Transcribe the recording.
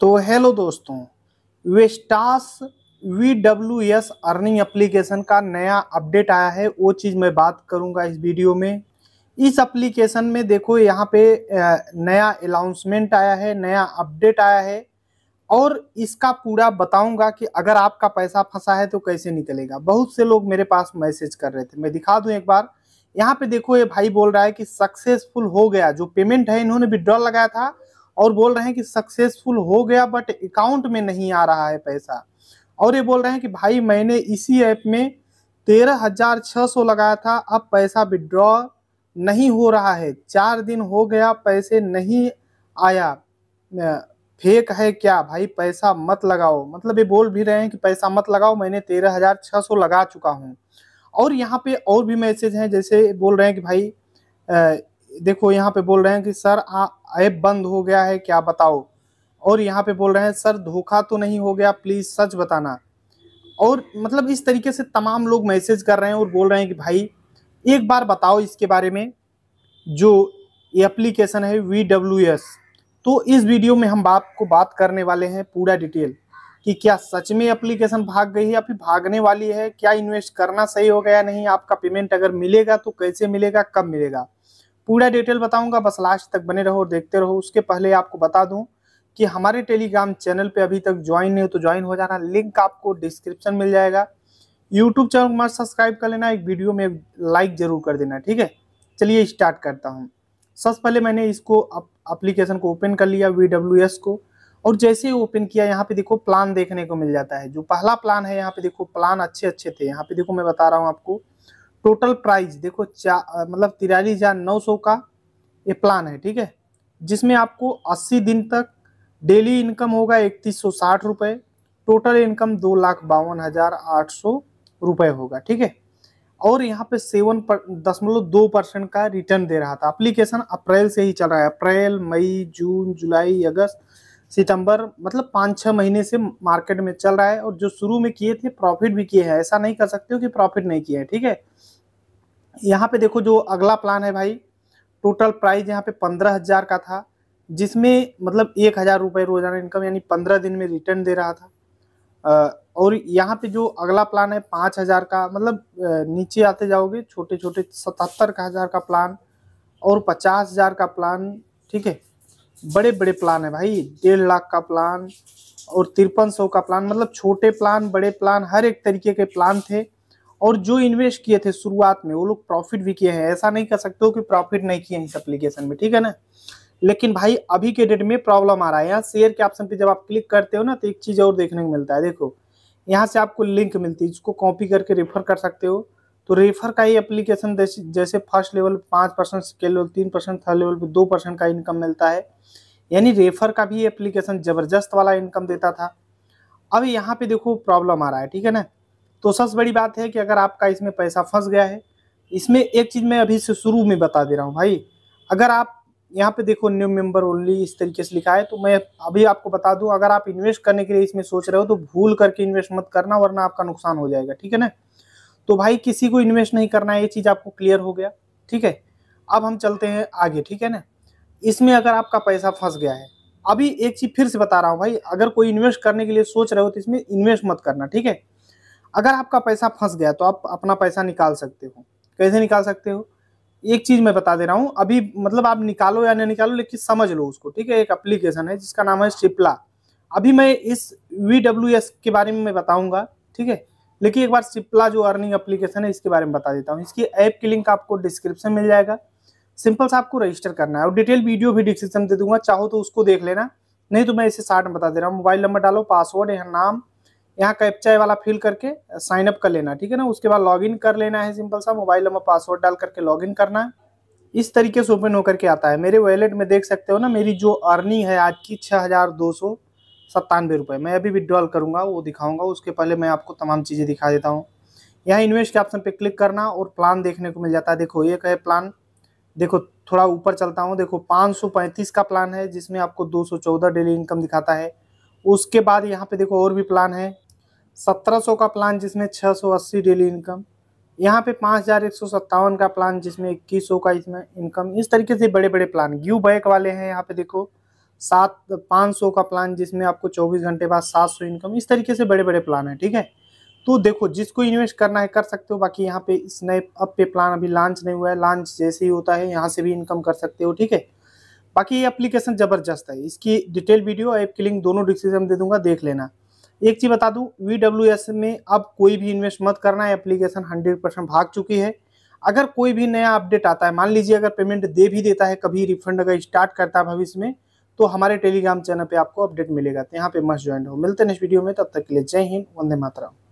तो हेलो दोस्तों Vestas V W S earning application का नया अपडेट आया है वो चीज़ मैं बात करूंगा इस वीडियो में इस एप्लीकेशन में देखो यहाँ पे नया अनाउंसमेंट आया है नया अपडेट आया है और इसका पूरा बताऊंगा कि अगर आपका पैसा फंसा है तो कैसे निकलेगा बहुत से लोग मेरे पास मैसेज कर रहे थे मैं दिखा दूँ एक बार यहाँ पे देखो ये भाई बोल रहा है कि सक्सेसफुल हो गया जो पेमेंट है इन्होंने विड्रॉल लगाया था और बोल रहे हैं कि सक्सेसफुल हो गया बट अकाउंट में नहीं आ रहा है पैसा और ये बोल रहे हैं कि भाई मैंने इसी ऐप में तेरह हजार छः सौ लगाया था अब पैसा विड्रॉ नहीं हो रहा है चार दिन हो गया पैसे नहीं आया फेक है क्या भाई पैसा मत लगाओ मतलब ये बोल भी रहे हैं कि पैसा मत लगाओ मैंने तेरह हजार छः सौ लगा चुका हूँ और यहाँ पे और भी मैसेज हैं जैसे बोल रहे हैं कि भाई देखो यहाँ पे बोल रहे हैं कि सर ऐप बंद हो गया है क्या बताओ और यहाँ पे बोल रहे हैं सर धोखा तो नहीं हो गया प्लीज़ सच बताना और मतलब इस तरीके से तमाम लोग मैसेज कर रहे हैं और बोल रहे हैं कि भाई एक बार बताओ इसके बारे में जो ये एप्लीकेशन है वी डब्ल्यू एस तो इस वीडियो में हम बात को बात करने वाले हैं पूरा डिटेल कि क्या सच में एप्लीकेशन भाग गई है या फिर भागने वाली है क्या इन्वेस्ट करना सही हो गया नहीं आपका पेमेंट अगर मिलेगा तो कैसे मिलेगा कब मिलेगा पूरा डिटेल बताऊंगा बस लास्ट तक बने रहो और देखते रहो उसके पहले आपको बता दूं कि हमारे टेलीग्राम चैनल पे अभी तक ज्वाइन नहीं हो तो ज्वाइन हो जाना लिंक आपको डिस्क्रिप्शन मिल जाएगा यूट्यूब चैनल मत सब्सक्राइब कर लेना एक वीडियो में लाइक जरूर कर देना ठीक है चलिए स्टार्ट करता हूँ सबसे पहले मैंने इसको अप्लीकेशन को ओपन कर लिया वी को और जैसे ही ओपन किया यहाँ पे देखो प्लान देखने को मिल जाता है जो पहला प्लान है यहाँ पे देखो प्लान अच्छे अच्छे थे यहाँ पे देखो मैं बता रहा हूँ आपको टोटल प्राइस देखो मतलब तिरालीस हजार नौ सौ का ये प्लान है ठीक है जिसमें आपको अस्सी दिन तक डेली इनकम होगा इकतीस सौ साठ रुपये टोटल इनकम दो लाख बावन हजार आठ सौ रुपये होगा ठीक है और यहाँ पे सेवन पर दशमलव दो परसेंट का रिटर्न दे रहा था अप्लीकेशन अप्रैल से ही चल रहा है अप्रैल मई जून जुलाई अगस्त सितंबर मतलब पाँच छः महीने से मार्केट में चल रहा है और जो शुरू में किए थे प्रॉफिट भी किए हैं ऐसा नहीं कर सकते हो कि प्रॉफिट नहीं किया है ठीक है यहाँ पे देखो जो अगला प्लान है भाई टोटल प्राइस यहाँ पे पंद्रह हज़ार का था जिसमें मतलब एक हज़ार रुपये रोजाना इनकम यानी पंद्रह दिन में रिटर्न दे रहा था और यहाँ पे जो अगला प्लान है पाँच हज़ार का मतलब नीचे आते जाओगे छोटे छोटे सतहत्तर का हज़ार का प्लान और पचास हज़ार का प्लान ठीक है बड़े बड़े प्लान है भाई डेढ़ लाख का प्लान और तिरपन सौ का प्लान मतलब छोटे प्लान बड़े प्लान हर एक तरीके के प्लान थे और जो इन्वेस्ट किए थे शुरुआत में वो लोग प्रॉफिट भी किए हैं ऐसा नहीं कर सकते हो कि प्रॉफिट नहीं किए इस एप्लीकेशन में ठीक है ना लेकिन भाई अभी के डेट में प्रॉब्लम आ रहा है यहाँ शेयर के ऑप्शन पे जब आप क्लिक करते हो ना तो एक चीज़ और देखने को मिलता है देखो यहाँ से आपको लिंक मिलती है जिसको कॉपी करके रेफर कर सकते हो तो रेफर का ही एप्लीकेशन जैसे फर्स्ट लेवल पाँच परसेंट सेकेंड लेवल तीन परसेंट थर्ड लेवल पे दो परसेंट का इनकम मिलता है यानी रेफर का भी एप्लीकेशन ज़बरदस्त वाला इनकम देता था अब यहाँ पे देखो प्रॉब्लम आ रहा है ठीक है ना तो सबसे बड़ी बात है कि अगर आपका इसमें पैसा फंस गया है इसमें एक चीज़ मैं अभी से शुरू में बता दे रहा हूँ भाई अगर आप यहाँ पे देखो न्यू मेंबर ओनली इस तरीके से लिखा है तो मैं अभी आपको बता दूं अगर आप इन्वेस्ट करने के लिए इसमें सोच रहे हो तो भूल करके इन्वेस्ट मत करना वरना आपका नुकसान हो जाएगा ठीक है ना तो भाई किसी को इन्वेस्ट नहीं करना है ये चीज़ आपको क्लियर हो गया ठीक है अब हम चलते हैं आगे ठीक है ना इसमें अगर आपका पैसा फंस गया है अभी एक चीज़ फिर से बता रहा हूँ भाई अगर कोई इन्वेस्ट करने के लिए सोच रहे हो तो इसमें इन्वेस्ट मत करना ठीक है अगर आपका पैसा फंस गया तो आप अपना पैसा निकाल सकते हो कैसे निकाल सकते हो एक चीज़ मैं बता दे रहा हूँ अभी मतलब आप निकालो या नहीं निकालो लेकिन समझ लो उसको ठीक है एक अप्लीकेशन है जिसका नाम है सिप्ला अभी मैं इस वी के बारे में मैं बताऊँगा ठीक है लेकिन एक बार सिप्ला जो अर्निंग एप्लीकेशन है इसके बारे में बता देता हूँ इसकी ऐप की लिंक आपको डिस्क्रिप्शन मिल जाएगा सिंपल सा आपको रजिस्टर करना है और डिटेल वीडियो भी डिस्क्रिप्शन दे दूंगा चाहो तो उसको देख लेना नहीं तो मैं इसे साठ में बता दे रहा हूँ मोबाइल नंबर डालो पासवर्ड यहाँ नाम यहाँ कैप्चा वाला फिल करके साइन अप कर लेना ठीक है ना उसके बाद लॉगिन कर लेना है सिंपल सा मोबाइल नंबर पासवर्ड डाल करके लॉगिन करना है इस तरीके से ओपन होकर के आता है मेरे वॉलेट में देख सकते हो ना मेरी जो अर्निंग है आज की छः हज़ार दो सौ सत्तानवे रुपये मैं अभी विड्रॉल करूँगा वो दिखाऊँगा उसके पहले मैं आपको तमाम चीज़ें दिखा देता हूँ यहाँ इन्वेस्ट के ऑप्शन पे क्लिक करना और प्लान देखने को मिल जाता है देखो एक है प्लान देखो थोड़ा ऊपर चलता हूँ देखो पाँच का प्लान है जिसमें आपको दो डेली इनकम दिखाता है उसके बाद यहाँ पे देखो और भी प्लान है 1700 का प्लान जिसमें 680 डेली इनकम यहाँ पे पाँच का प्लान जिसमें इक्कीस का इसमें इनकम इस तरीके से बड़े बड़े प्लान ग्यू बैक वाले हैं यहाँ पे देखो सात पाँच सौ का प्लान जिसमें आपको चौबीस घंटे बाद सात सौ इनकम इस तरीके से बड़े बड़े प्लान है ठीक है तो देखो जिसको इन्वेस्ट करना है कर सकते हो बाकी यहाँ पे इस नए अप पे प्लान अभी लॉन्च नहीं हुआ है लॉन्च जैसे ही होता है यहाँ से भी इनकम कर सकते हो ठीक है बाकी ये अप्लीकेशन ज़बरदस्त है इसकी डिटेल वीडियो ऐप की लिंक दोनों डिस्क्रिप्शन दे दूंगा देख लेना एक चीज़ बता दूं वी में अब कोई भी इन्वेस्ट मत करना है एप्लीकेशन हंड्रेड परसेंट भाग चुकी है अगर कोई भी नया अपडेट आता है मान लीजिए अगर पेमेंट दे भी देता है कभी रिफंड अगर स्टार्ट करता है भविष्य में तो हमारे टेलीग्राम चैनल पे आपको अपडेट मिलेगा तो यहाँ पे मस्ट ज्वाइन हो मिलते हैं नेक्स्ट वीडियो में तब तक के लिए जय हिंद वंदे मातरम